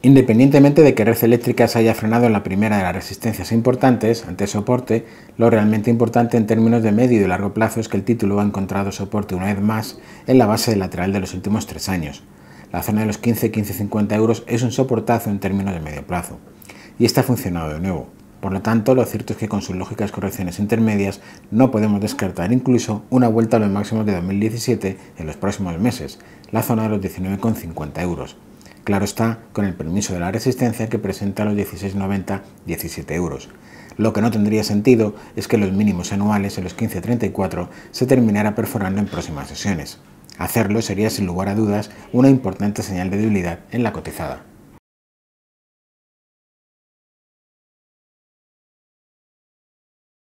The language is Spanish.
Independientemente de que red eléctrica se haya frenado en la primera de las resistencias importantes, ante soporte, lo realmente importante en términos de medio y largo plazo es que el título ha encontrado soporte una vez más en la base lateral de los últimos tres años. La zona de los 15-15-50 euros es un soportazo en términos de medio plazo. Y está funcionado de nuevo. Por lo tanto, lo cierto es que con sus lógicas correcciones intermedias no podemos descartar incluso una vuelta a los máximos de 2017 en los próximos meses, la zona de los 19,50 euros. Claro está, con el permiso de la resistencia que presenta los 16,90, 17 euros. Lo que no tendría sentido es que los mínimos anuales en los 15.34 se terminara perforando en próximas sesiones. Hacerlo sería sin lugar a dudas una importante señal de debilidad en la cotizada.